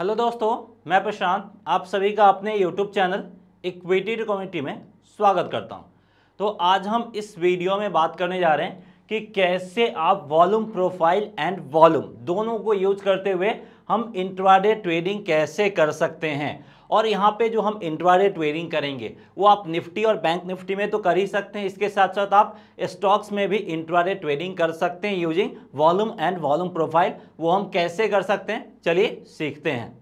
hello दोस्तों मैं प्रशांत आप सभी का अपने यूट्यूब चैनल इक्विटी कम्युनिटी में स्वागत करता हूं तो आज हम इस वीडियो में बात करने जा रहे हैं कि कैसे आप वॉल्यूम प्रोफाइल एंड वॉल्यूम दोनों को यूज करते हुए हम इंट्राडे ट्रेडिंग कैसे कर सकते हैं और यहाँ पे जो हम इंट्राडे ट्रेडिंग करेंगे वो आप निफ्टी और बैंक निफ्टी में तो कर ही सकते हैं इसके साथ साथ आप स्टॉक्स में भी इंट्राडे ट्रेडिंग कर सकते हैं using volume and volume profile वो हम कैसे कर सकते हैं चलिए सीखते हैं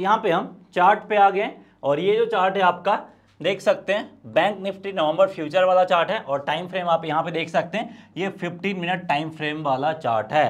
तो यहाँ पे हम चार्ट पे आ गए और ये जो चार्ट है आपका देख सकते हैं बैंक निफ्टी नवंबर फ्यूचर वाला चार्ट है और टाइम फ्रेम आप यहाँ पे देख सकते हैं ये 15 मिनट टाइम फ्रेम वाला चार्ट है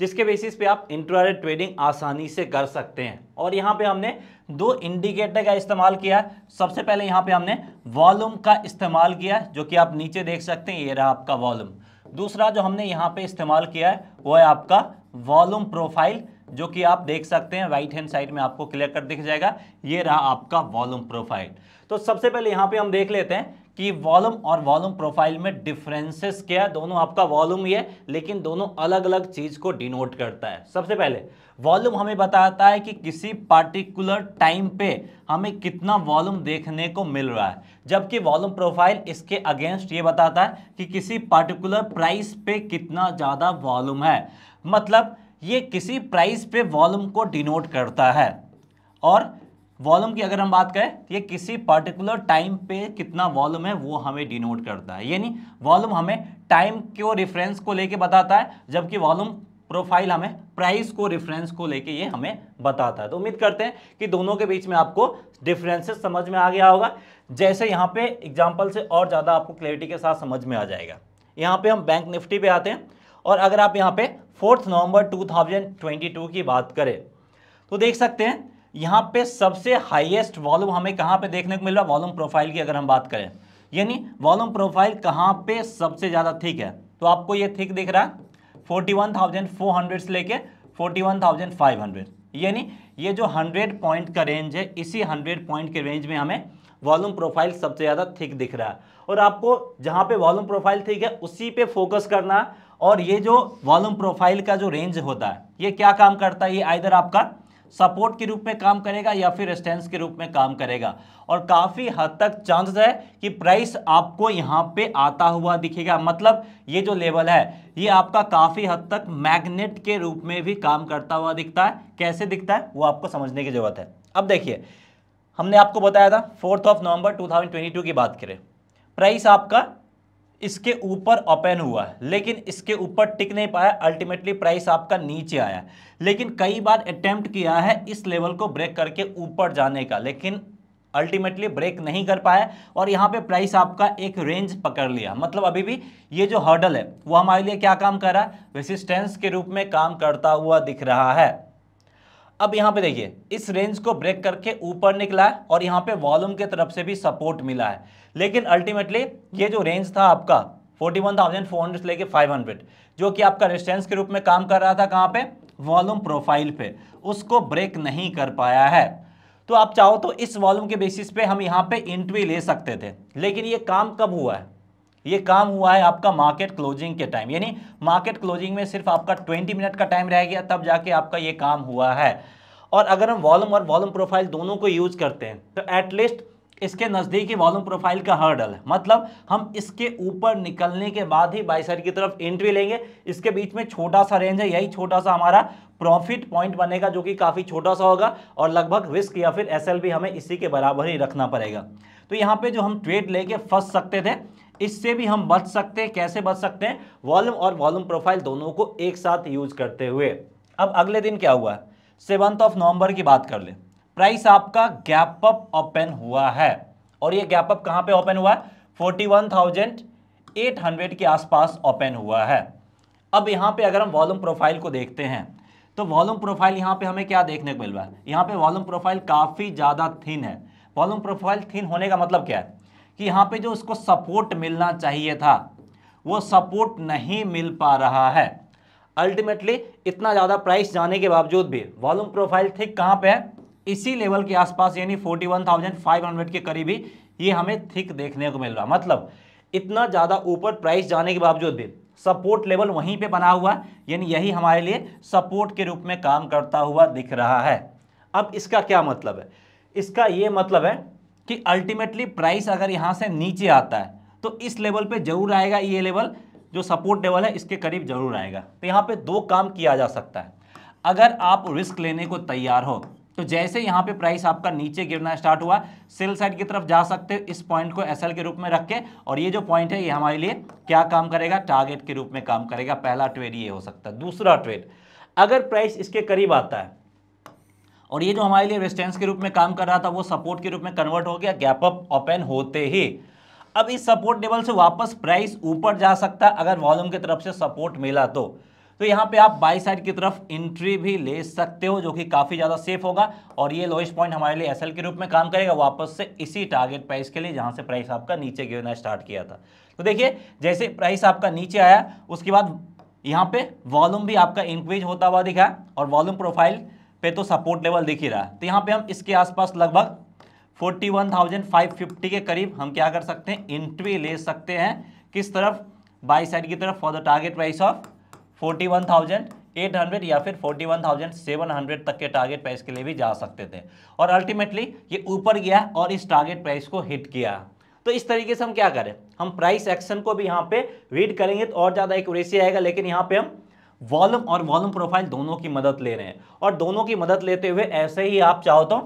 जिसके बेसिस पे आप इंट्राडे ट्रेडिंग आसानी से कर सकते हैं और यहाँ पे हमने दो इंडिकेटर का इस्तेमाल किया सबसे पहले यहाँ पे हमने वॉल्यूम का इस्तेमाल किया जो कि आप नीचे देख सकते हैं ये रहा आपका वॉल्यूम दूसरा जो हमने यहाँ पे इस्तेमाल किया है वो है आपका वॉल्यूम प्रोफाइल जो कि आप देख सकते हैं राइट हैंड साइड में आपको क्लियर कर दिख जाएगा ये रहा आपका वॉल्यूम प्रोफाइल तो सबसे पहले यहाँ पे हम देख लेते हैं कि वॉल्यूम और वॉल्यूम प्रोफाइल में डिफरेंसेस क्या है दोनों आपका वॉल्यूम ही है लेकिन दोनों अलग अलग चीज़ को डिनोट करता है सबसे पहले वॉल्यूम हमें बताता है कि किसी पार्टिकुलर टाइम पे हमें कितना वॉल्यूम देखने को मिल रहा है जबकि वॉल्यूम प्रोफाइल इसके अगेंस्ट ये बताता है कि किसी पार्टिकुलर प्राइस पे कितना ज़्यादा वॉल्यूम है मतलब ये किसी प्राइस पे वॉल्यूम को डिनोट करता है और वॉल्यूम की अगर हम बात करें तो ये किसी पर्टिकुलर टाइम पे कितना वॉल्यूम है वो हमें डिनोट करता है यानी वॉल्यूम हमें टाइम को रेफरेंस को लेके बताता है जबकि वॉल्यूम प्रोफाइल हमें प्राइस को रेफरेंस को लेके ये हमें बताता है तो उम्मीद करते हैं कि दोनों के बीच में आपको डिफरेंसेस समझ में आ गया होगा जैसे यहाँ पे एग्जाम्पल से और ज़्यादा आपको क्लैरिटी के साथ समझ में आ जाएगा यहाँ पे हम बैंक निफ्टी पे आते हैं और अगर आप यहाँ पे फोर्थ नवंबर 2022 की बात करें तो देख सकते हैं यहाँ पे सबसे हाईएस्ट वॉल्यूम हमें कहाँ पे देखने को मिल रहा है वॉल्यूम प्रोफाइल की अगर हम बात करें यानी वॉल्यूम प्रोफाइल कहाँ पे सबसे ज़्यादा थिक है तो आपको ये थिक दिख रहा है 41,400 से लेके 41,500 यानी ये जो 100 पॉइंट का रेंज है इसी 100 पॉइंट के रेंज में हमें वॉल्यूम प्रोफाइल सबसे ज़्यादा थिक दिख रहा है और आपको जहाँ पे वॉल्यूम प्रोफाइल थिक है उसी पे फोकस करना और ये जो वॉल्यूम प्रोफाइल का जो रेंज होता है ये क्या काम करता है ये आइधर आपका सपोर्ट के रूप में काम करेगा या फिर रेस्टेंस के रूप में काम करेगा और काफ़ी हद तक चांसेस है कि प्राइस आपको यहाँ पे आता हुआ दिखेगा मतलब ये जो लेवल है ये आपका काफ़ी हद तक मैग्नेट के रूप में भी काम करता हुआ दिखता है कैसे दिखता है वो आपको समझने की ज़रूरत है अब देखिए हमने आपको बताया था फोर्थ ऑफ नवंबर टू की बात करें प्राइस आपका इसके ऊपर ओपन हुआ लेकिन इसके ऊपर टिक नहीं पाया अल्टीमेटली प्राइस आपका नीचे आया लेकिन कई बार अटैम्प्ट किया है इस लेवल को ब्रेक करके ऊपर जाने का लेकिन अल्टीमेटली ब्रेक नहीं कर पाया और यहाँ पे प्राइस आपका एक रेंज पकड़ लिया मतलब अभी भी ये जो हर्डल है वो हमारे लिए क्या काम कर रहा है रेसिस्टेंस के रूप में काम करता हुआ दिख रहा है अब यहाँ पे देखिए इस रेंज को ब्रेक करके ऊपर निकला है और यहाँ पे वॉल्यूम के तरफ से भी सपोर्ट मिला है लेकिन अल्टीमेटली ये जो रेंज था आपका 41,400 लेके 500 जो कि आपका रेस्टेंस के रूप में काम कर रहा था कहाँ पे वॉल्यूम प्रोफाइल पे उसको ब्रेक नहीं कर पाया है तो आप चाहो तो इस वॉल्यूम के बेसिस पे हम यहाँ पे इंट्री ले सकते थे लेकिन ये काम कब हुआ है ये काम हुआ है आपका मार्केट क्लोजिंग के टाइम यानी मार्केट क्लोजिंग में सिर्फ आपका ट्वेंटी मिनट का टाइम रह गया तब जाके आपका ये काम हुआ है और अगर हम वॉल्यूम और वॉल्यूम प्रोफाइल दोनों को यूज करते हैं तो एटलीस्ट इसके नज़दीकी वॉल्यूम प्रोफाइल का हर्डल है मतलब हम इसके ऊपर निकलने के बाद ही बाइसर की तरफ एंट्री लेंगे इसके बीच में छोटा सा रेंज है यही छोटा सा हमारा प्रॉफिट पॉइंट बनेगा जो कि काफ़ी छोटा सा होगा और लगभग रिस्क या फिर एस हमें इसी के बराबर ही रखना पड़ेगा तो यहाँ पे जो हम ट्रेड लेके फंस सकते थे इससे भी हम बच सकते हैं कैसे बच सकते हैं वॉल्यूम और वॉल्यूम प्रोफाइल दोनों को एक साथ यूज करते हुए अब अगले दिन क्या हुआ सेवंथ ऑफ नवंबर की बात कर ले प्राइस आपका गैप अप ओपन हुआ है और ये गैप अप कहां पे ओपन हुआ है forty one thousand eight hundred के आसपास ओपन हुआ है अब यहाँ पे अगर हम वॉल्यूम प्रोफाइल को देखते हैं तो वॉल्यूम प्रोफाइल यहाँ पे हमें क्या देखने को मिल रहा है यहाँ पे वॉल्यूम प्रोफाइल काफ़ी ज़्यादा थिन है वॉल्यूम प्रोफाइल थिन होने का मतलब क्या है कि यहाँ पे जो उसको सपोर्ट मिलना चाहिए था वो सपोर्ट नहीं मिल पा रहा है अल्टीमेटली इतना ज़्यादा प्राइस जाने के बावजूद भी वॉल्यूम प्रोफाइल थिक कहाँ पे है इसी लेवल के आसपास यानी 41,500 के करीब ही ये हमें थिक देखने को मिल रहा मतलब इतना ज़्यादा ऊपर प्राइस जाने के बावजूद भी सपोर्ट लेवल वहीं पे बना हुआ यानी यही हमारे लिए सपोर्ट के रूप में काम करता हुआ दिख रहा है अब इसका क्या मतलब है इसका ये मतलब है कि अल्टीमेटली प्राइस अगर यहाँ से नीचे आता है तो इस लेवल पे जरूर आएगा ये लेवल जो सपोर्ट लेवल है इसके करीब जरूर आएगा तो यहाँ पे दो काम किया जा सकता है अगर आप रिस्क लेने को तैयार हो तो जैसे यहाँ पे प्राइस आपका नीचे गिरना स्टार्ट हुआ सेल साइड की तरफ जा सकते हो इस पॉइंट को एसएल के रूप में रख के और ये जो पॉइंट है ये हमारे लिए क्या काम करेगा टारगेट के रूप में काम करेगा पहला ट्रेड ये हो सकता है दूसरा ट्रेड अगर प्राइस इसके करीब आता है और ये जो हमारे लिए रेस्टेंस के रूप में काम कर रहा था वो सपोर्ट के रूप में कन्वर्ट हो गया गैप अप ओपन होते ही अब इस सपोर्ट लेवल से वापस प्राइस ऊपर जा सकता अगर वॉल्यूम की तरफ से सपोर्ट मिला तो तो यहाँ पे आप बाई साइड की तरफ एंट्री भी ले सकते हो जो कि काफ़ी ज़्यादा सेफ होगा और ये लोएस्ट पॉइंट हमारे लिए एसएल के रूप में काम करेगा वापस से इसी टारगेट प्राइस के लिए जहाँ से प्राइस आपका नीचे गिरना स्टार्ट किया था तो देखिए जैसे प्राइस आपका नीचे आया उसके बाद यहाँ पे वॉल्यूम भी आपका इंक्रीज होता हुआ दिखा और वॉल्यूम प्रोफाइल पे तो सपोर्ट लेवल दिख ही रहा है तो यहाँ पे हम इसके आसपास लगभग 41,550 के करीब हम क्या कर सकते हैं इंट्री ले सकते हैं किस तरफ बाई साइड की तरफ for the target price of 41,800 या फिर 41,700 तक के टारगेट प्राइस के लिए भी जा सकते थे और अल्टीमेटली ये ऊपर गया और इस टारगेट प्राइस को हिट किया तो इस तरीके से हम क्या करें हम प्राइस एक्शन को भी यहाँ पे रीड करेंगे तो और ज़्यादा एक आएगा लेकिन यहाँ पे हम वॉल्यूम और वॉल्यूम प्रोफाइल दोनों की मदद ले रहे हैं और दोनों की मदद लेते हुए ऐसे ही आप चाहो तो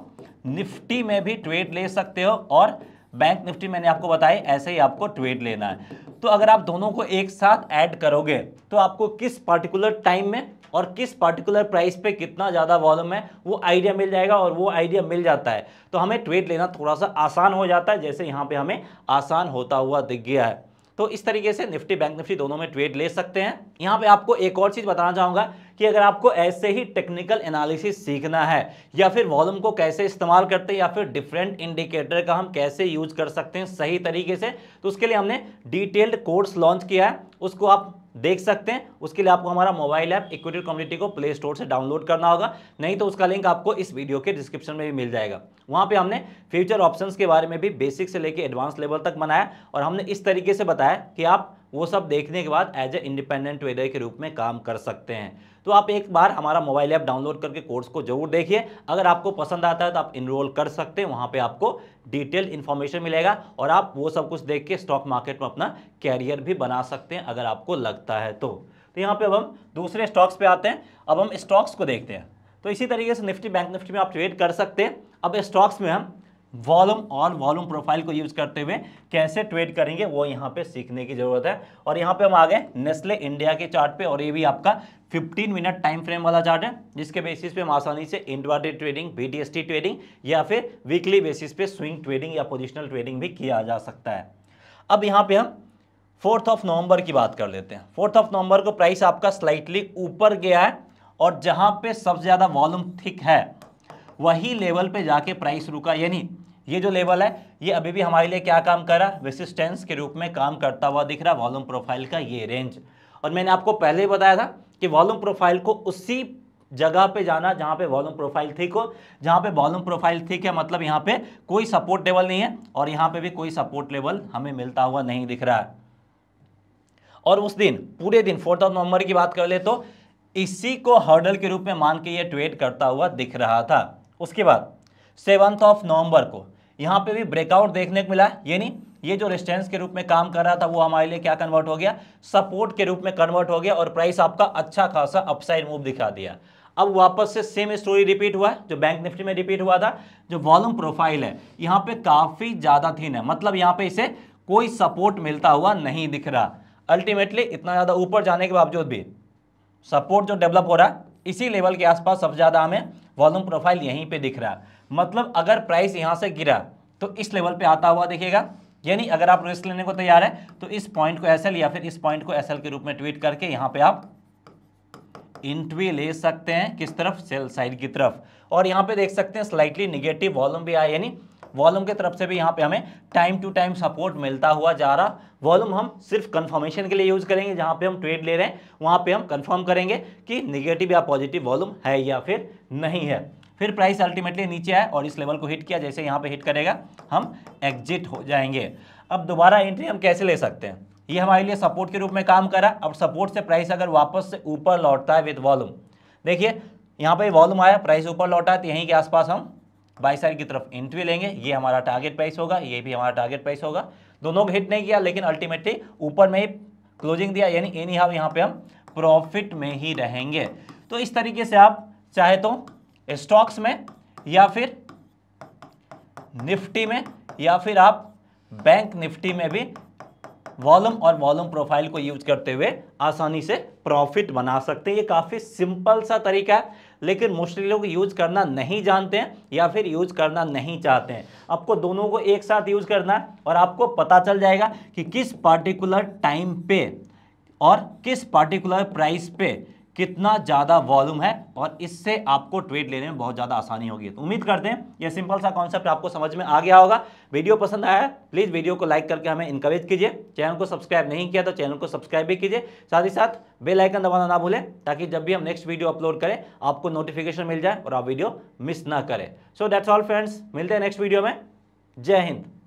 निफ्टी में भी ट्रेड ले सकते हो और बैंक निफ्टी मैंने आपको बताया ऐसे ही आपको ट्रेड लेना है तो अगर आप दोनों को एक साथ ऐड करोगे तो आपको किस पर्टिकुलर टाइम में और किस पर्टिकुलर प्राइस पे कितना ज़्यादा वॉल्यूम है वो आइडिया मिल जाएगा और वो आइडिया मिल जाता है तो हमें ट्रेड लेना थोड़ा सा आसान हो जाता है जैसे यहाँ पे हमें आसान होता हुआ दिख गया है तो इस तरीके से निफ्टी बैंक निफ्टी दोनों में ट्रेड ले सकते हैं यहाँ पे आपको एक और चीज़ बताना चाहूँगा कि अगर आपको ऐसे ही टेक्निकल एनालिसिस सीखना है या फिर वॉल्यूम को कैसे इस्तेमाल करते हैं या फिर डिफरेंट इंडिकेटर का हम कैसे यूज कर सकते हैं सही तरीके से तो उसके लिए हमने डिटेल्ड कोर्स लॉन्च किया है उसको आप देख सकते हैं उसके लिए आपको हमारा मोबाइल ऐप इक्विटेड कम्युनिटी को प्ले स्टोर से डाउनलोड करना होगा नहीं तो उसका लिंक आपको इस वीडियो के डिस्क्रिप्शन में भी मिल जाएगा वहाँ पे हमने फ्यूचर ऑप्शंस के बारे में भी बेसिक से लेकर एडवांस लेवल तक बनाया और हमने इस तरीके से बताया कि आप वो सब देखने के बाद एज ए इंडिपेंडेंट ट्रेडर के रूप में काम कर सकते हैं तो आप एक बार हमारा मोबाइल ऐप डाउनलोड करके कोर्स को जरूर देखिए अगर आपको पसंद आता है तो आप इनरोल कर सकते हैं वहाँ पर आपको डिटेल इन्फॉर्मेशन मिलेगा और आप वो सब कुछ देख के स्टॉक मार्केट में अपना कैरियर भी बना सकते हैं अगर आपको लगता है तो, तो यहाँ पर अब हम दूसरे स्टॉक्स पर आते हैं अब हम स्टॉक्स को देखते हैं तो इसी तरीके से निफ्टी बैंक निफ्टी में आप ट्रेड कर सकते हैं अब स्टॉक्स में हम वॉलूम ऑन वॉल्यूम प्रोफाइल को यूज करते हुए कैसे ट्रेड करेंगे वो यहाँ पे सीखने की जरूरत है और यहाँ पे हम आ गए नेस्ले इंडिया के चार्ट पे और ये भी आपका 15 मिनट टाइम फ्रेम वाला चार्ट है जिसके बेसिस पे हम आसानी से इंडवाडे ट्रेडिंग बी ट्रेडिंग या फिर वीकली बेसिस पे स्विंग ट्रेडिंग या पोजिशनल ट्रेडिंग भी किया जा सकता है अब यहाँ पे हम फोर्थ ऑफ नवंबर की बात कर लेते हैं फोर्थ ऑफ नवंबर को प्राइस आपका स्लाइटली ऊपर गया है और जहाँ पे सबसे ज़्यादा वॉल्यूम थिक है वही लेवल पे जाके प्राइस रुका यानी ये जो लेवल है ये अभी भी हमारे लिए क्या काम कर रहा है रेसिस्टेंस के रूप में काम करता हुआ दिख रहा है वॉल्यूम प्रोफाइल का ये रेंज और मैंने आपको पहले ही बताया था कि वॉल्यूम प्रोफाइल को उसी जगह पे जाना जहाँ पे वॉल्यूम प्रोफाइल ठीक हो जहाँ पे वॉल्यूम प्रोफाइल ठीक है मतलब यहाँ पे कोई सपोर्ट लेवल नहीं है और यहाँ पे भी कोई सपोर्ट लेवल हमें मिलता हुआ नहीं दिख रहा है और उस दिन पूरे दिन फोर्थ ऑफ नवंबर की बात कर ले तो इसी को हर्डल के रूप में मान के ये ट्वेट करता हुआ दिख रहा था उसके बाद सेवन्थ ऑफ नवंबर को यहाँ पे भी ब्रेकआउट देखने को मिला है नहीं ये जो रेस्टेंस के रूप में काम कर रहा था वो हमारे लिए क्या कन्वर्ट हो गया सपोर्ट के रूप में कन्वर्ट हो गया और प्राइस आपका अच्छा खासा अपसाइड मूव दिखा दिया अब वापस से सेम स्टोरी रिपीट हुआ है जो बैंक निफ्टी में रिपीट हुआ था जो वॉल्यूम प्रोफाइल है यहाँ पे काफ़ी ज़्यादा थीन है मतलब यहाँ पे इसे कोई सपोर्ट मिलता हुआ नहीं दिख रहा अल्टीमेटली इतना ज़्यादा ऊपर जाने के बावजूद भी सपोर्ट जो डेवलप हो रहा है इसी लेवल के आसपास सबसे ज़्यादा हमें वॉल्यूम प्रोफाइल यहीं पे दिख रहा है मतलब अगर प्राइस यहाँ से गिरा तो इस लेवल पे आता हुआ देखिएगा यानी अगर आप रिस्क लेने को तैयार है तो इस पॉइंट को एस या फिर इस पॉइंट को एस के रूप में ट्वीट करके यहाँ पे आप इंट्री ले सकते हैं किस तरफ सेल साइड की तरफ और यहाँ पे देख सकते हैं स्लाइटली निगेटिव वॉल्यूम भी आया यानी वॉल्यूम के तरफ से भी यहाँ पे हमें टाइम टू टाइम सपोर्ट मिलता हुआ जा रहा वॉल्यूम हम सिर्फ कंफर्मेशन के लिए यूज़ करेंगे जहाँ पे हम ट्रेड ले रहे हैं वहाँ पे हम कंफर्म करेंगे कि निगेटिव या पॉजिटिव वॉल्यूम है या फिर नहीं है फिर प्राइस अल्टीमेटली नीचे आया और इस लेवल को हिट किया जैसे यहाँ पे हिट करेगा हम एग्जिट हो जाएंगे अब दोबारा एंट्री हम कैसे ले सकते हैं ये हमारे लिए सपोर्ट के रूप में काम करा अब सपोर्ट से प्राइस अगर वापस से ऊपर लौटता है विद वॉल्यूम देखिए यहाँ पर वॉल्यूम आया प्राइस ऊपर लौटा तो यहीं के आसपास हम बाई साइड की तरफ एंट्री लेंगे ये हमारा टारगेट प्राइस होगा ये भी हमारा टारगेट प्राइस होगा दोनों को हिट नहीं किया लेकिन अल्टीमेटली ऊपर में ही क्लोजिंग दिया यानी एनी हाव यहाँ पे हम प्रॉफिट में ही रहेंगे तो इस तरीके से आप चाहे तो स्टॉक्स में या फिर निफ्टी में या फिर आप बैंक निफ्टी में भी वॉल्यूम और वॉल्यूम प्रोफाइल को यूज करते हुए आसानी से प्रॉफिट बना सकते हैं ये काफ़ी सिंपल सा तरीका है लेकिन मोस्टली लोग यूज करना नहीं जानते हैं या फिर यूज करना नहीं चाहते हैं आपको दोनों को एक साथ यूज करना है और आपको पता चल जाएगा कि किस पार्टिकुलर टाइम पे और किस पार्टिकुलर प्राइस पे कितना ज़्यादा वॉल्यूम है और इससे आपको ट्रेड लेने में बहुत ज़्यादा आसानी होगी तो उम्मीद करते हैं यह सिंपल सा कॉन्सेप्ट आपको समझ में आ गया होगा वीडियो पसंद आया प्लीज़ वीडियो को लाइक करके हमें इंकरेज कीजिए चैनल को सब्सक्राइब नहीं किया तो चैनल को सब्सक्राइब भी कीजिए साथ ही साथ बेलाइकन दबाना ना भूलें ताकि जब भी हम नेक्स्ट वीडियो अपलोड करें आपको नोटिफिकेशन मिल जाए और आप वीडियो मिस ना करें सो दैट्स ऑल फ्रेंड्स मिलते हैं नेक्स्ट वीडियो में जय हिंद